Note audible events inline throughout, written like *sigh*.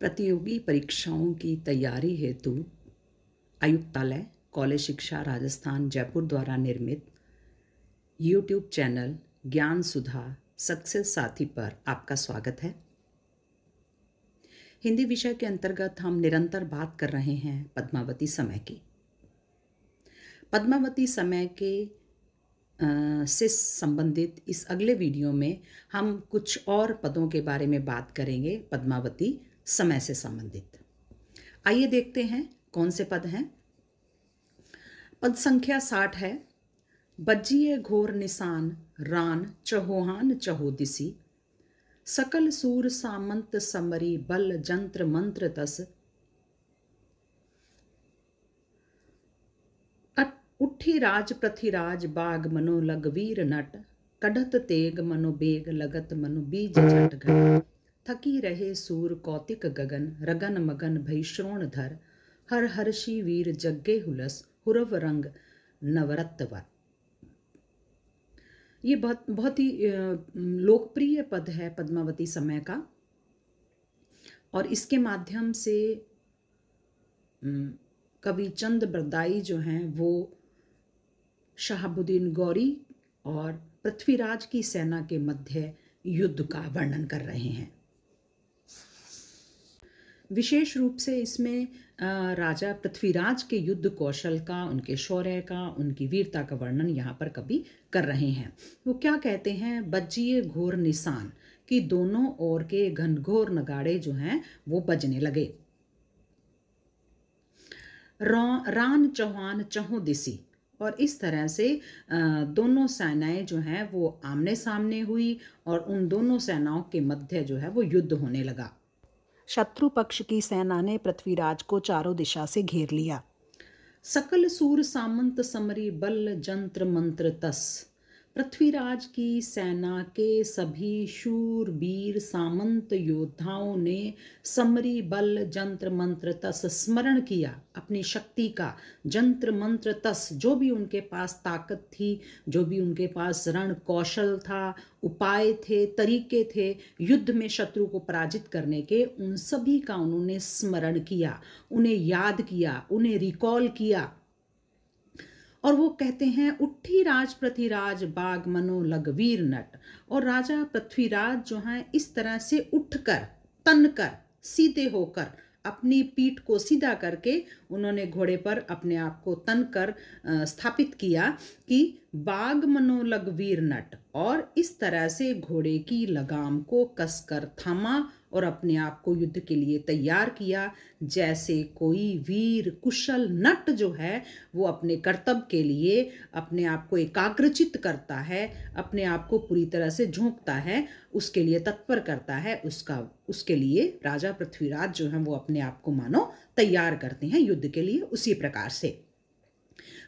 प्रतियोगी परीक्षाओं की तैयारी हेतु आयुक्तालय कॉलेज शिक्षा राजस्थान जयपुर द्वारा निर्मित यूट्यूब चैनल ज्ञान सुधा सक्सेस साथी पर आपका स्वागत है हिंदी विषय के अंतर्गत हम निरंतर बात कर रहे हैं पद्मावती समय की पद्मावती समय के से संबंधित इस अगले वीडियो में हम कुछ और पदों के बारे में बात करेंगे पद्मावती समय से संबंधित आइए देखते हैं कौन से पद हैं पद संख्या साठ है बज्जिय घोर निशान रान चहोहान चहोदिसी सकल सूर सामंत समरी बल जंत्र मंत्र तस उठी राज प्रथिराज बाग मनो वीर नट कढ़त तेग मनो बेग लगत मनो बीज झट घट थकी रहे सूर कौतिक गगन रगन मगन भई श्रोण धर हर हर्षि वीर जग्गे हुलस हुरव रंग नवरत्वर ये बहुत बहुत ही लोकप्रिय पद है पद्मावती समय का और इसके माध्यम से कवि चंद बरदाई जो हैं वो शहाबुद्दीन गौरी और पृथ्वीराज की सेना के मध्य युद्ध का वर्णन कर रहे हैं विशेष रूप से इसमें राजा पृथ्वीराज के युद्ध कौशल का उनके शौर्य का उनकी वीरता का वर्णन यहाँ पर कभी कर रहे हैं वो क्या कहते हैं बज्जीय घोर निशान कि दोनों ओर के घनघोर नगाड़े जो हैं वो बजने लगे रान चौहान चहो दिसी और इस तरह से दोनों सेनाएं जो हैं वो आमने सामने हुई और उन दोनों सेनाओं के मध्य जो है वो युद्ध होने लगा शत्रु पक्ष की सेना ने पृथ्वीराज को चारों दिशा से घेर लिया सकल सूर सामंत समरी बल जंत्र मंत्र तस पृथ्वीराज की सेना के सभी शूर वीर सामंत योद्धाओं ने समरी बल जंत्र मंत्र तस स्मरण किया अपनी शक्ति का जंत्र मंत्र तस जो भी उनके पास ताकत थी जो भी उनके पास रण कौशल था उपाय थे तरीके थे युद्ध में शत्रु को पराजित करने के उन सभी का उन्होंने स्मरण किया उन्हें याद किया उन्हें रिकॉल किया और वो कहते हैं उठी राज पृथ्वीराज बाग मनो लगवीर नट और राजा पृथ्वीराज जो हैं इस तरह से उठकर तन कर सीधे होकर अपनी पीठ को सीधा करके उन्होंने घोड़े पर अपने आप को तन कर स्थापित किया कि बाग मनोलग वीर नट और इस तरह से घोड़े की लगाम को कसकर थामा और अपने आप को युद्ध के लिए तैयार किया जैसे कोई वीर कुशल नट जो है वो अपने कर्तव्य के लिए अपने आप को एकाग्रचित करता है अपने आप को पूरी तरह से झोंकता है उसके लिए तत्पर करता है उसका उसके लिए राजा पृथ्वीराज जो है वो अपने आप को मानो तैयार करते हैं युद्ध के लिए उसी प्रकार से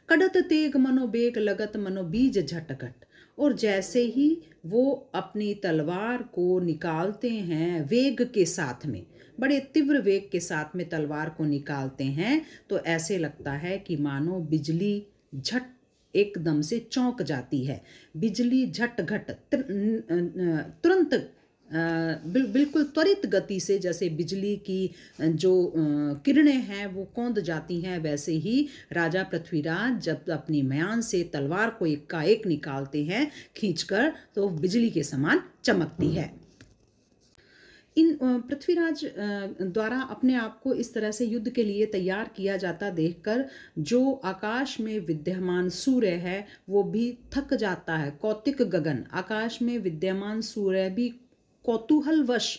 कड़त तेग मनोबेग लगत मनोबीज झटकट और जैसे ही वो अपनी तलवार को निकालते हैं वेग के साथ में बड़े तीव्र वेग के साथ में तलवार को निकालते हैं तो ऐसे लगता है कि मानो बिजली झट एकदम से चौंक जाती है बिजली झट घट तुरंत बिल, बिल्कुल त्वरित गति से जैसे बिजली की जो किरणें हैं वो कौंद जाती हैं वैसे ही राजा पृथ्वीराज जब अपनी म्यान से तलवार को एक का एक निकालते हैं खींचकर तो बिजली के समान चमकती है इन पृथ्वीराज द्वारा अपने आप को इस तरह से युद्ध के लिए तैयार किया जाता देखकर जो आकाश में विद्यमान सूर्य है वो भी थक जाता है कौतिक गगन आकाश में विद्यमान सूर्य भी कौतूहलवश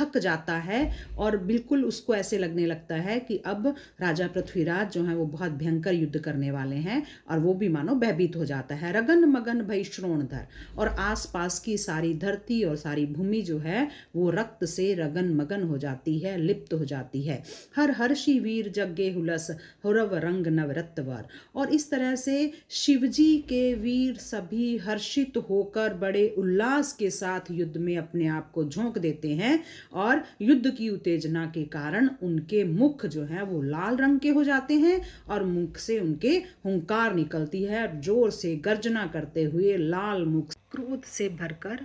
थक जाता है और बिल्कुल उसको ऐसे लगने लगता है कि अब राजा पृथ्वीराज जो है वो बहुत भयंकर युद्ध करने वाले हैं और वो भी मानो भयभीत हो जाता है रगन मगन भई श्रोणधर और आसपास की सारी धरती और सारी भूमि जो है वो रक्त से रगन मगन हो जाती है लिप्त हो जाती है हर हर्षि वीर जग्गे हुलस हुरव रंग नवरत्वर और इस तरह से शिवजी के वीर सभी हर्षित होकर बड़े उल्लास के साथ युद्ध में अपने आप को झोंक देते हैं और युद्ध की उत्तेजना के कारण उनके मुख जो है वो लाल रंग के हो जाते हैं और मुख से उनके हुंकार निकलती है जोर से गर्जना करते हुए लाल मुख क्रोध से भरकर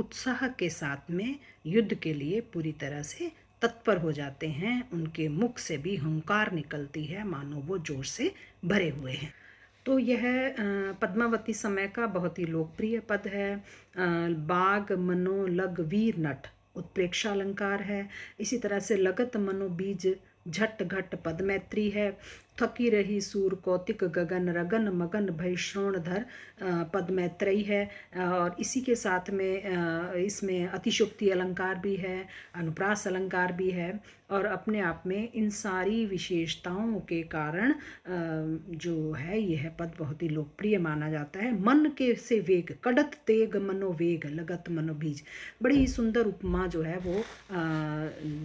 उत्साह के साथ में युद्ध के लिए पूरी तरह से तत्पर हो जाते हैं उनके मुख से भी हंकार निकलती है मानो वो जोर से भरे हुए हैं तो यह पद्मावती समय का बहुत ही लोकप्रिय पद है बाघ मनोलग वीर नट उत्प्रेक्षा अलंकार है इसी तरह से लगत मनोबीज झट घट पदमैत्री है थकी रही सूर कौतिक गगन रगन मगन भय श्रोणधर पद मैत्रयी है और इसी के साथ में इसमें अतिशुक्ति अलंकार भी है अनुप्रास अलंकार भी है और अपने आप में इन सारी विशेषताओं के कारण जो है यह पद बहुत ही लोकप्रिय माना जाता है मन के से वेग कड़त तेग मनोवेग लगत मनोबीज बड़ी ही सुंदर उपमा जो है वो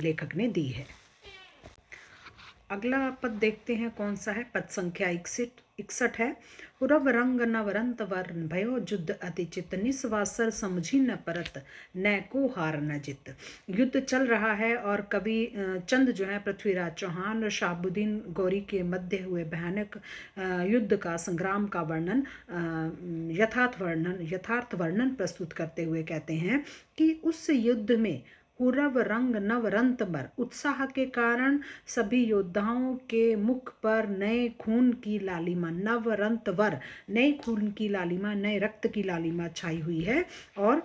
लेखक ने दी है अगला पद देखते हैं कौन सा है पद संख्या इकसठ इकसठ है उरव रंग नवरंत वर्ण भयो युद्ध अतिचित निस्वासर समझी न परत न को हार न जित युद्ध चल रहा है और कवि चंद जो है पृथ्वीराज चौहान और शाहबुद्दीन गौरी के मध्य हुए भयानक युद्ध का संग्राम का वर्णन यथार्थ वर्णन यथार्थ वर्णन प्रस्तुत करते हुए कहते हैं कि उस युद्ध में कुरव रंग नवरंत बर उत्साह के कारण सभी योद्धाओं के मुख पर नए खून की लालिमा नवरंत वर नए खून की लालिमा नए रक्त की लालिमा छाई हुई है और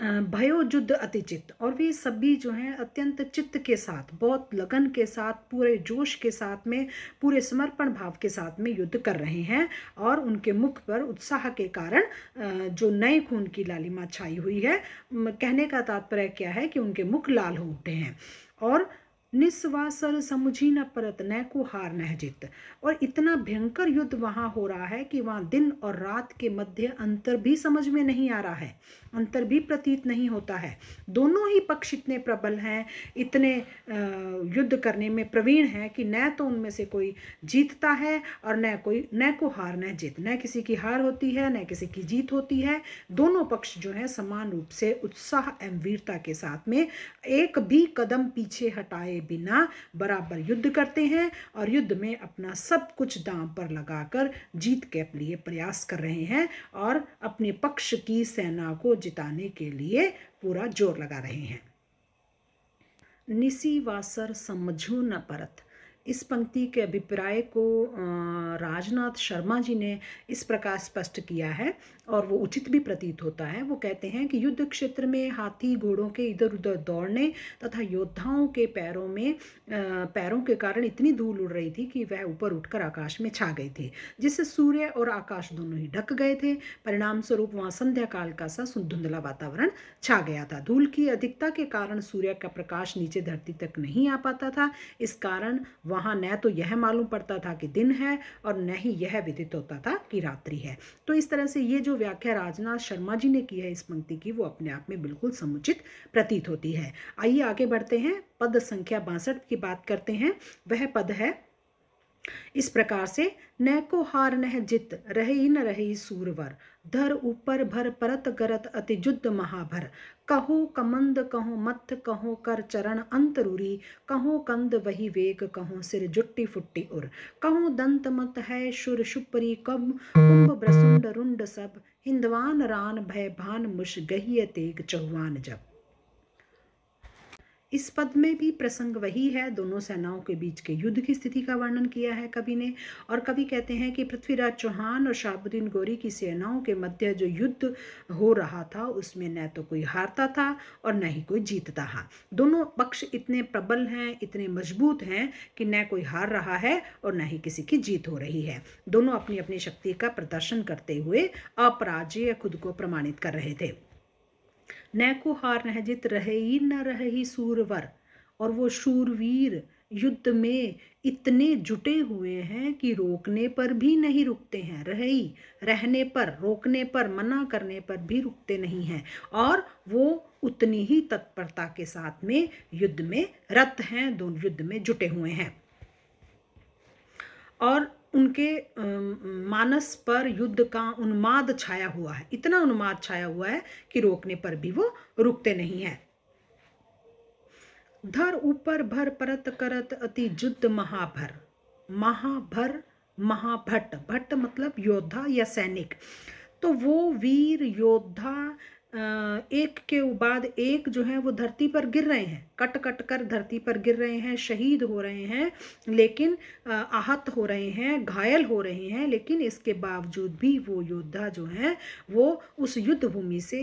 भयो युद्ध अति चित्त और वे सभी जो हैं अत्यंत चित्त के साथ बहुत लगन के साथ पूरे जोश के साथ में पूरे समर्पण भाव के साथ में युद्ध कर रहे हैं और उनके मुख पर उत्साह के कारण जो नए खून की लालिमा छाई हुई है कहने का तात्पर्य क्या है कि उनके मुख लाल हो उठे हैं और निस्वासर समुझी न परत न को हार न जित और इतना भयंकर युद्ध वहाँ हो रहा है कि वहाँ दिन और रात के मध्य अंतर भी समझ में नहीं आ रहा है अंतर भी प्रतीत नहीं होता है दोनों ही पक्ष इतने प्रबल हैं इतने युद्ध करने में प्रवीण हैं कि न तो उनमें से कोई जीतता है और न कोई न को हार न जीत न किसी की हार होती है न किसी की जीत होती है दोनों पक्ष जो है समान रूप से उत्साह एवं वीरता के साथ में एक भी कदम पीछे हटाए बिना बराबर युद्ध करते हैं और युद्ध में अपना सब कुछ दाम पर लगाकर जीत के लिए प्रयास कर रहे हैं और अपने पक्ष की सेना को जिताने के लिए पूरा जोर लगा रहे हैं निसी वासर समझू न परत इस पंक्ति के अभिप्राय को राजनाथ शर्मा जी ने इस प्रकार स्पष्ट किया है और वो उचित भी प्रतीत होता है वो कहते हैं कि युद्ध क्षेत्र में हाथी घोड़ों के इधर उधर दौड़ने तथा योद्धाओं के पैरों में पैरों के कारण इतनी धूल उड़ रही थी कि वह ऊपर उठकर आकाश में छा गई थी जिससे सूर्य और आकाश दोनों ही ढक गए थे परिणाम स्वरूप वहाँ संध्या काल का सा धुंधला वातावरण छा गया था धूल की अधिकता के कारण सूर्य का प्रकाश नीचे धरती तक नहीं आ पाता था इस कारण वहाँ न तो यह मालूम पड़ता था कि दिन है और न ही यह विदित होता था कि रात्रि है तो इस तरह से ये जो व्याख्या राजनाथ शर्मा जी ने की है इस पंक्ति की वो अपने आप में बिल्कुल समुचित प्रतीत होती है आइए आगे बढ़ते हैं पद संख्या बासठ की बात करते हैं वह पद है इस प्रकार से न को हार नह जित रही न रही सूरवर धर ऊपर भर परत गरत अति युद्ध महाभर कहो कमंद कहो मथ कहो कर चरण अंतरूरी कहो कंद वही वेग कहो सिर जुट्टी फुट्टी उर कहो दंत मत है शुर शुपरी कब कुंभ ब्रसुंड रुंड सब हिंदवान रान भय भान मुश गहिय तेग चौहान जब इस पद में भी प्रसंग वही है दोनों सेनाओं के बीच के युद्ध की स्थिति का वर्णन किया है कवि ने और कवि कहते हैं कि पृथ्वीराज चौहान और शाहबुद्दीन गौरी की सेनाओं के मध्य जो युद्ध हो रहा था उसमें न तो कोई हारता था और न ही कोई जीतता था दोनों पक्ष इतने प्रबल हैं इतने मजबूत हैं कि न कोई हार रहा है और न ही किसी की जीत हो रही है दोनों अपनी अपनी शक्ति का प्रदर्शन करते हुए अपराजय खुद को प्रमाणित कर रहे थे नैकुहार नहजित रहे ही न रहे ही सूरवर और वो शूरवीर युद्ध में इतने जुटे हुए हैं कि रोकने पर भी नहीं रुकते हैं रहे ही रहने पर रोकने पर मना करने पर भी रुकते नहीं हैं और वो उतनी ही तत्परता के साथ में युद्ध में रत हैं दोनों युद्ध में जुटे हुए हैं और उनके मानस पर युद्ध का उन्माद छाया हुआ है इतना उन्माद छाया हुआ है कि रोकने पर भी वो रुकते नहीं है धर ऊपर भर परत करत अति युद्ध महाभर महाभर महाभट्ट भट्ट मतलब योद्धा या सैनिक तो वो वीर योद्धा एक के बाद एक जो है वो धरती पर गिर रहे हैं कट कट कर धरती पर गिर रहे हैं शहीद हो रहे हैं लेकिन आहत हो रहे हैं घायल हो रहे हैं लेकिन इसके बावजूद भी वो योद्धा जो हैं वो उस युद्ध भूमि से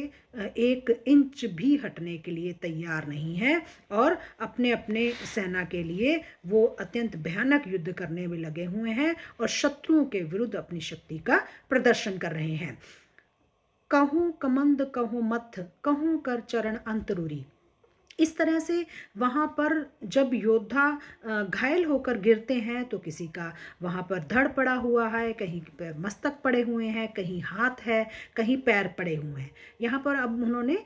एक इंच भी हटने के लिए तैयार नहीं है और अपने अपने सेना के लिए वो अत्यंत भयानक युद्ध करने में लगे हुए हैं और शत्रुओं के विरुद्ध अपनी शक्ति का प्रदर्शन कर रहे हैं कहूँ कमंद कहूँ मथ कहूँ कर चरण अंतरूरी इस तरह से वहाँ पर जब योद्धा घायल होकर गिरते हैं तो किसी का वहाँ पर धड़ पड़ा हुआ है कहीं मस्तक पड़े हुए हैं कहीं हाथ है कहीं पैर पड़े हुए हैं यहाँ पर अब उन्होंने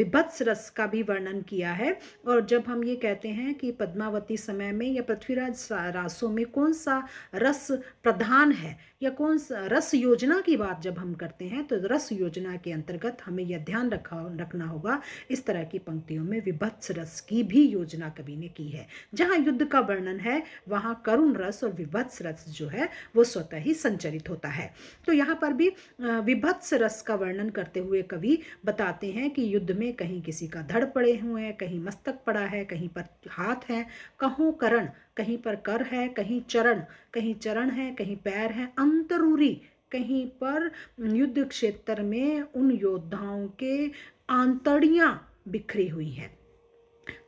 विभत्स रस का भी वर्णन किया है और जब हम ये कहते हैं कि पद्मावती समय में या पृथ्वीराज रासों में कौन सा रस प्रधान है या कौन सा रस योजना की बात जब हम करते हैं तो रस योजना के अंतर्गत हमें यह ध्यान रखा रखना होगा इस तरह की पंक्तियों में विभत्स रस की भी योजना कवि ने की है जहाँ युद्ध का वर्णन है वहाँ करुण रस और विभत्स रस जो है वो स्वतः ही संचरित होता है तो यहाँ पर भी विभत्स रस का वर्णन करते हुए कवि बताते हैं कि युद्ध में कहीं किसी का धड़ पड़े हुए हैं कहीं मस्तक पड़ा है कहीं पर हाथ है कहो करण कहीं पर कर है कहीं चरण कहीं चरण है कहीं पैर है अंतरूरी कहीं पर युद्ध क्षेत्र में उन योद्धाओं के आंतड़ियाँ बिखरी हुई हैं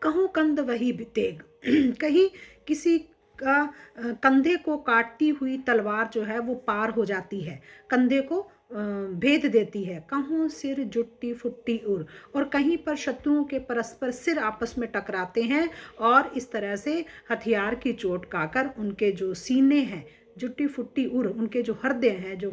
कहूँ कंद वही बितेग *clears throat* कहीं किसी का कंधे को काटती हुई तलवार जो है वो पार हो जाती है कंधे को भेद देती है कहूँ सिर जुट्टी फुट्टी उर और कहीं पर शत्रुओं के परस्पर सिर आपस में टकराते हैं और इस तरह से हथियार की चोट काकर उनके जो सीने हैं जुटी फुट्टी उर उनके जो हृदय हैं जो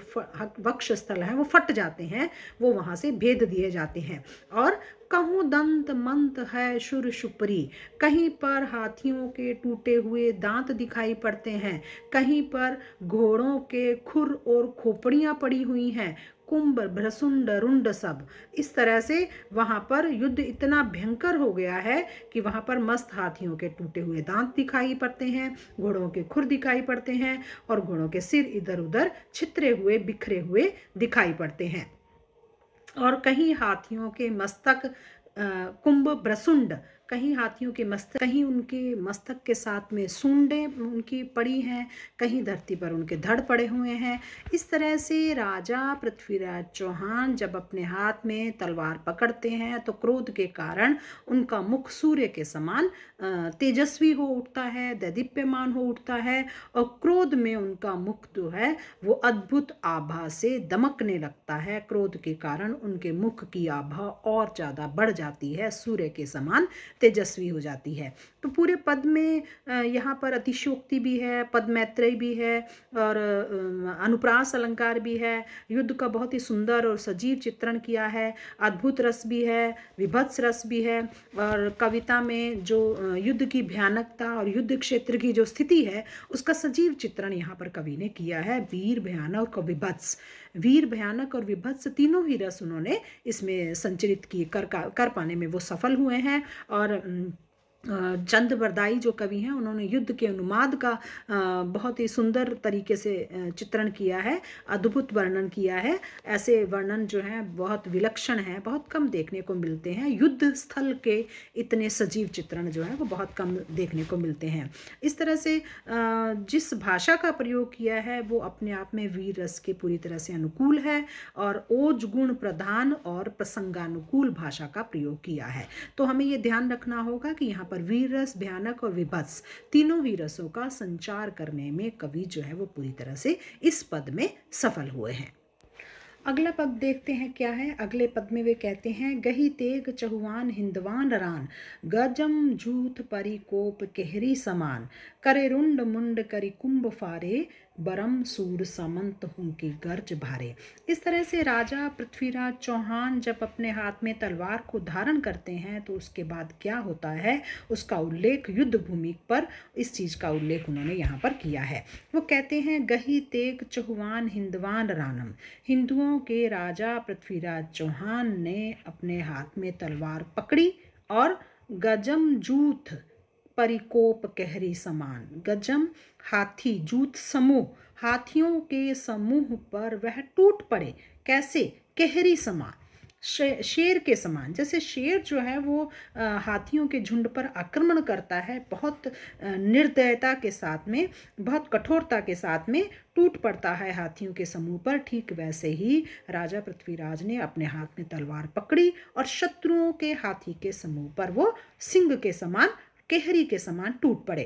वक्ष स्थल हैं वो फट जाते हैं वो वहाँ से भेद दिए जाते हैं और कहूँ दंत मंत है शुर शुपरी कहीं पर हाथियों के टूटे हुए दांत दिखाई पड़ते हैं कहीं पर घोड़ों के खुर और खोपड़ियाँ पड़ी हुई हैं कुंभ भ्रसुंड रुंड सब इस तरह से वहाँ पर युद्ध इतना भयंकर हो गया है कि वहाँ पर मस्त हाथियों के टूटे हुए दांत दिखाई पड़ते हैं घोड़ों के खुर दिखाई पड़ते हैं और घोड़ों के सिर इधर उधर छितरे हुए बिखरे हुए दिखाई पड़ते हैं और कहीं हाथियों के मस्तक कुंभ ब्रसुंड कहीं हाथियों के मस्तक कहीं उनके मस्तक के साथ में सूंडे उनकी पड़ी हैं कहीं धरती पर उनके धड़ पड़े हुए हैं इस तरह से राजा पृथ्वीराज चौहान जब अपने हाथ में तलवार पकड़ते हैं तो क्रोध के कारण उनका मुख सूर्य के समान तेजस्वी हो उठता है दैदीप्यमान हो उठता है और क्रोध में उनका मुख जो है वो अद्भुत आभा से दमकने लगता है क्रोध के कारण उनके मुख की आभा और ज़्यादा बढ़ जाती है सूर्य के समान तेजस्वी हो जाती है तो पूरे पद में यहाँ पर अतिशोक्ति भी है पद भी है और अनुप्रास अलंकार भी है युद्ध का बहुत ही सुंदर और सजीव चित्रण किया है अद्भुत रस भी है विभत्स रस भी है और कविता में जो युद्ध की भयानकता और युद्ध क्षेत्र की जो स्थिति है उसका सजीव चित्रण यहाँ पर कवि ने किया है वीर भयानक और विभत्स वीर भयानक और विभत्स तीनों ही रस उन्होंने इसमें संचरित किए कर कर पाने में वो सफल हुए हैं और चंद बरदाई जो कवि हैं उन्होंने युद्ध के अनुमाद का बहुत ही सुंदर तरीके से चित्रण किया है अद्भुत वर्णन किया है ऐसे वर्णन जो हैं बहुत विलक्षण हैं बहुत कम देखने को मिलते हैं युद्ध स्थल के इतने सजीव चित्रण जो हैं वो बहुत कम देखने को मिलते हैं इस तरह से जिस भाषा का प्रयोग किया है वो अपने आप में वीर रस के पूरी तरह से अनुकूल है और ओज गुण प्रधान और प्रसंगानुकूल भाषा का प्रयोग किया है तो हमें ये ध्यान रखना होगा कि यहाँ पर वीरस भयानक और विभत्स तीनों ही रसों का संचार करने में कवि जो है वो पूरी तरह से इस पद में सफल हुए हैं अगला पद देखते हैं क्या है अगले पद में वे कहते हैं गही तेग चहुआन हिंदवान रान गजम झूठ परिकोप केहरी समान करे रुंड मुंड करी कुंभ फारे बरम सूर सामंत की गर्ज भारे इस तरह से राजा पृथ्वीराज चौहान जब अपने हाथ में तलवार को धारण करते हैं तो उसके बाद क्या होता है उसका उल्लेख युद्ध भूमि पर इस चीज़ का उल्लेख उन्होंने यहाँ पर किया है वो कहते हैं गही तेग चौहान हिंदवान रानम हिंदुओं के राजा पृथ्वीराज चौहान ने अपने हाथ में तलवार पकड़ी और गजमजूथ परिकोप कहरे समान गजम हाथी जूत समूह हाथियों के समूह पर वह टूट पड़े कैसे कहरी समान शे, शेर के समान जैसे शेर जो है वो हाथियों के झुंड पर आक्रमण करता है बहुत निर्दयता के साथ में बहुत कठोरता के साथ में टूट पड़ता है हाथियों के समूह पर ठीक वैसे ही राजा पृथ्वीराज ने अपने हाथ में तलवार पकड़ी और शत्रुओं के हाथी के समूह पर वो सिंह के समान केहरी के समान टूट पड़े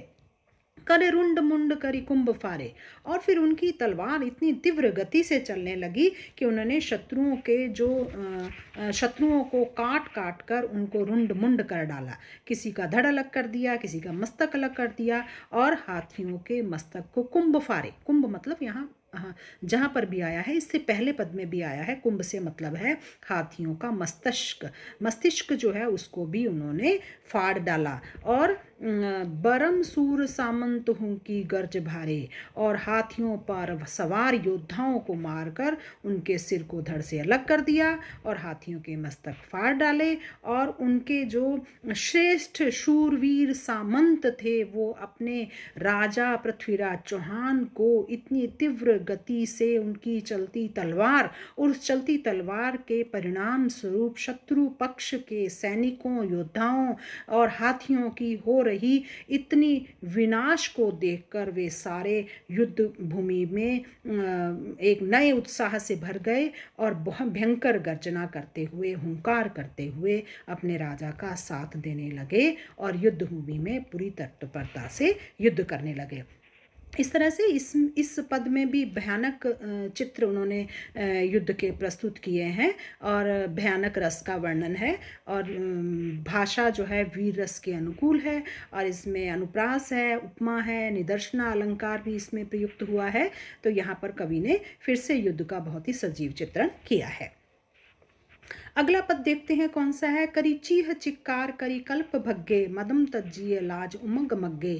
करे रुंड मुंड करी कुंभ फारे और फिर उनकी तलवार इतनी तीव्र गति से चलने लगी कि उन्होंने शत्रुओं के जो शत्रुओं को काट काट कर उनको रुंड मुंड कर डाला किसी का धड़ अलग कर दिया किसी का मस्तक अलग कर दिया और हाथियों के मस्तक को कुंभ फारे कुंभ मतलब यहाँ हाँ, जहाँ पर भी आया है इससे पहले पद में भी आया है कुंभ से मतलब है हाथियों का मस्तिष्क मस्तिष्क जो है उसको भी उन्होंने फाड़ डाला और बरम सूर सामंत की गर्ज भारे और हाथियों पर सवार योद्धाओं को मारकर उनके सिर को धड़ से अलग कर दिया और हाथियों के मस्तक फाड़ डाले और उनके जो श्रेष्ठ शूरवीर सामंत थे वो अपने राजा पृथ्वीराज चौहान को इतनी तीव्र गति से उनकी चलती तलवार और उस चलती तलवार के परिणाम स्वरूप शत्रु पक्ष के सैनिकों योद्धाओं और हाथियों की हो रही रही इतनी विनाश को देखकर वे सारे युद्ध भूमि में एक नए उत्साह से भर गए और बहुत भयंकर गर्जना करते हुए हुंकार करते हुए अपने राजा का साथ देने लगे और युद्ध भूमि में पूरी तत्परता से युद्ध करने लगे इस तरह से इस इस पद में भी भयानक चित्र उन्होंने युद्ध के प्रस्तुत किए हैं और भयानक रस का वर्णन है और भाषा जो है वीर रस के अनुकूल है और इसमें अनुप्रास है उपमा है निदर्शना अलंकार भी इसमें प्रयुक्त हुआ है तो यहाँ पर कवि ने फिर से युद्ध का बहुत ही सजीव चित्रण किया है अगला पद देखते हैं कौन सा है करी चीह चिक्कार करी कल्प भग्गे मदम तज्जिय लाज उमंग मग्गे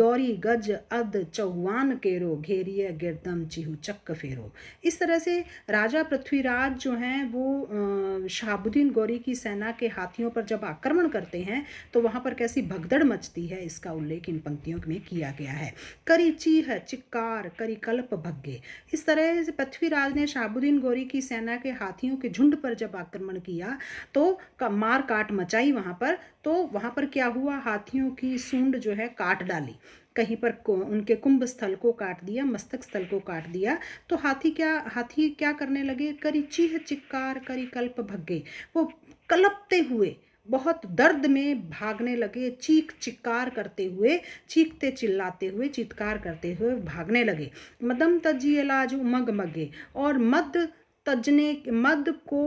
दौरी गज अद चौहान केरो घेरिय गिरदम चिहु चक्क फेरो इस तरह से राजा पृथ्वीराज जो हैं वो शहाबुद्दीन गौरी की सेना के हाथियों पर जब आक्रमण करते हैं तो वहाँ पर कैसी भगदड़ मचती है इसका उल्लेख इन पंक्तियों में किया गया है करी चीह चिक्कार करी कल्प भग्गे इस तरह से पृथ्वीराज ने शहाबुद्दीन गौरी की सेना के हाथियों के झुंड पर जब आक्रमण किया तो मार काट मचाई वहाँ पर तो वहाँ पर क्या हुआ हाथियों की सूंड जो है काट डाली कहीं पर उनके कुंभ स्थल को काट दिया मस्तक स्थल को काट दिया तो हाथी क्या हाथी क्या करने लगे करी चीह चिक्कार करी कल्प भगे वो कलपते हुए बहुत दर्द में भागने लगे चीख चिक्कार करते हुए चीखते चिल्लाते हुए चित्कार करते हुए भागने लगे मदम तजी इलाज उमग मगे और मद तजने मद को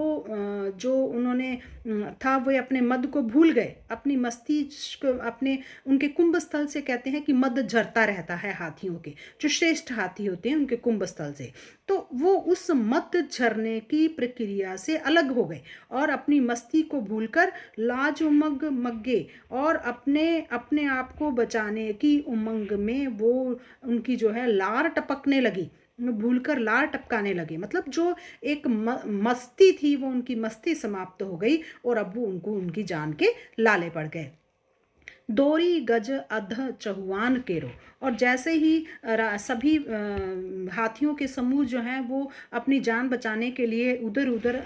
जो उन्होंने था वे अपने मद को भूल गए अपनी मस्तिष्क अपने उनके कुंभ स्थल से कहते हैं कि मद झरता रहता है हाथियों के जो श्रेष्ठ हाथी होते हैं उनके कुंभ स्थल से तो वो उस मद झरने की प्रक्रिया से अलग हो गए और अपनी मस्ती को भूलकर लाज उमंग मग्गे और अपने अपने आप को बचाने की उमंग में वो उनकी जो है लार टपकने लगी भूल कर लार टपकाने लगे मतलब जो एक मस्ती थी वो उनकी मस्ती समाप्त हो गई और अब वो उनको उनकी जान के लाले पड़ गए दोरी गज अध चहुआन केरो और जैसे ही सभी हाथियों के समूह जो हैं वो अपनी जान बचाने के लिए उधर उधर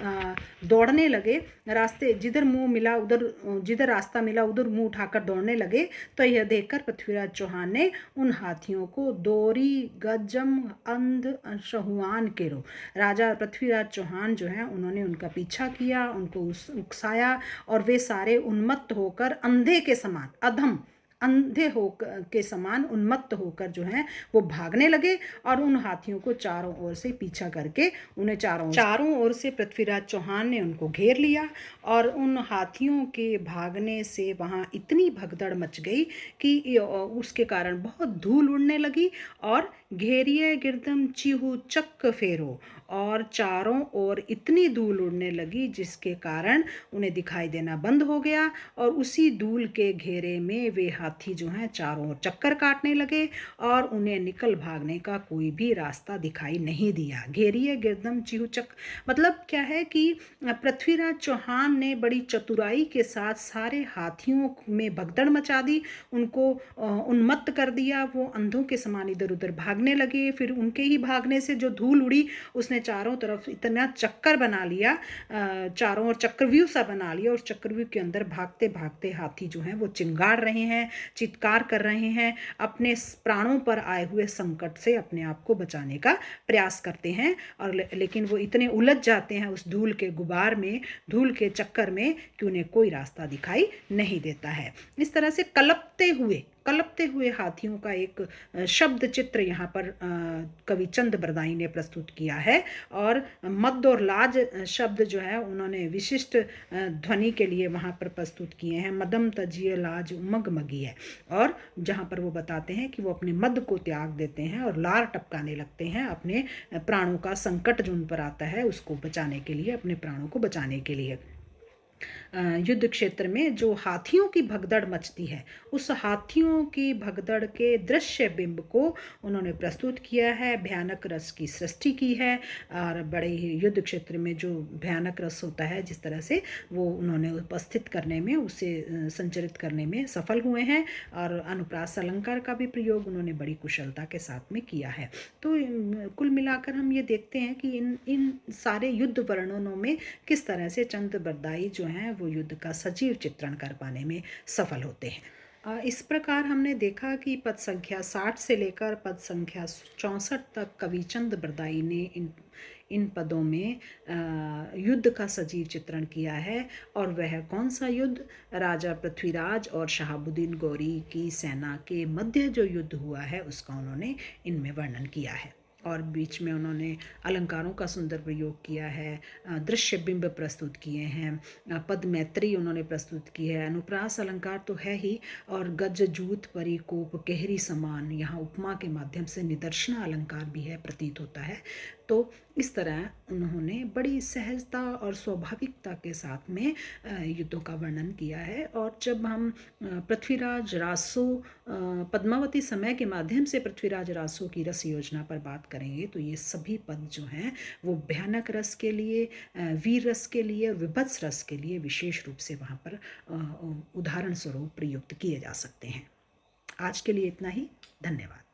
दौड़ने लगे रास्ते जिधर मुंह मिला उधर जिधर रास्ता मिला उधर मुंह उठाकर दौड़ने लगे तो यह देखकर पृथ्वीराज चौहान ने उन हाथियों को दोरी गजम अंध शहुआन केरो राजा पृथ्वीराज चौहान जो हैं उन्होंने उनका पीछा किया उनको उकसाया और वे सारे उन्मत्त होकर अंधे के समान अधम अंधे हो के समान उन्मत्त होकर जो है वो भागने लगे और उन हाथियों को चारों ओर से पीछा करके उन्हें चारों चारों ओर से पृथ्वीराज चौहान ने उनको घेर लिया और उन हाथियों के भागने से वहाँ इतनी भगदड़ मच गई कि उसके कारण बहुत धूल उड़ने लगी और घेरिए गिरदम चीहू चक्क फेरो और चारों ओर इतनी धूल उड़ने लगी जिसके कारण उन्हें दिखाई देना बंद हो गया और उसी धूल के घेरे में वे हाथी जो हैं चारों ओर चक्कर काटने लगे और उन्हें निकल भागने का कोई भी रास्ता दिखाई नहीं दिया घेरिए गिरदम चिहुचक मतलब क्या है कि पृथ्वीराज चौहान ने बड़ी चतुराई के साथ सारे हाथियों में भगदड़ मचा दी उनको उन्मत्त कर दिया वो अंधों के समान इधर उधर भागने लगे फिर उनके ही भागने से जो धूल उड़ी उसने चारों तरफ इतना चक्कर बना लिया चारों और चक्रव्यूह सा बना लिया और चक्रव्यूह के अंदर भागते भागते हाथी जो हैं वो चिंगाड़ रहे हैं चित्कार कर रहे हैं अपने प्राणों पर आए हुए संकट से अपने आप को बचाने का प्रयास करते हैं और लेकिन वो इतने उलझ जाते हैं उस धूल के गुबार में धूल के चक्कर में कि उन्हें कोई रास्ता दिखाई नहीं देता है इस तरह से कलपते हुए कलपते हुए हाथियों का एक शब्द चित्र यहाँ पर कवि चंद बरदाई ने प्रस्तुत किया है और मद और लाज शब्द जो है उन्होंने विशिष्ट ध्वनि के लिए वहाँ पर प्रस्तुत किए हैं मदम तजीय लाज उमग मगी है और जहाँ पर वो बताते हैं कि वो अपने मद को त्याग देते हैं और लार टपकाने लगते हैं अपने प्राणों का संकट जो उन पर आता है उसको बचाने के लिए अपने प्राणों को बचाने के लिए युद्ध क्षेत्र में जो हाथियों की भगदड़ मचती है उस हाथियों की भगदड़ के दृश्य बिंब को उन्होंने प्रस्तुत किया है भयानक रस की सृष्टि की है और बड़े ही युद्ध क्षेत्र में जो भयानक रस होता है जिस तरह से वो उन्होंने उपस्थित करने में उसे संचरित करने में सफल हुए हैं और अनुप्रास अलंकार का भी प्रयोग उन्होंने बड़ी कुशलता के साथ में किया है तो कुल मिलाकर हम ये देखते हैं कि इन इन सारे युद्ध वर्णनों में किस तरह से चंद बरदाई जो हैं वो युद्ध का सजीव चित्रण कर पाने में सफल होते हैं इस प्रकार हमने देखा कि पद संख्या साठ से लेकर पद संख्या चौंसठ तक कविचंद बरदाई ने इन इन पदों में युद्ध का सजीव चित्रण किया है और वह कौन सा युद्ध राजा पृथ्वीराज और शहाबुद्दीन गौरी की सेना के मध्य जो युद्ध हुआ है उसका उन्होंने इनमें वर्णन किया है और बीच में उन्होंने अलंकारों का सुंदर प्रयोग किया है दृश्य बिंब प्रस्तुत किए हैं पदमैत्री उन्होंने प्रस्तुत की है अनुप्रास अलंकार तो है ही और गज जूत परिकोप केहरी समान यहाँ उपमा के माध्यम से निदर्शना अलंकार भी है प्रतीत होता है तो इस तरह उन्होंने बड़ी सहजता और स्वाभाविकता के साथ में युद्धों का वर्णन किया है और जब हम पृथ्वीराज रासो पद्मावती समय के माध्यम से पृथ्वीराज रासो की रस योजना पर बात करेंगे तो ये सभी पद जो हैं वो भयानक रस के लिए वीर रस के लिए और विभत्स रस के लिए विशेष रूप से वहाँ पर उदाहरण स्वरूप प्रयुक्त किए जा सकते हैं आज के लिए इतना ही धन्यवाद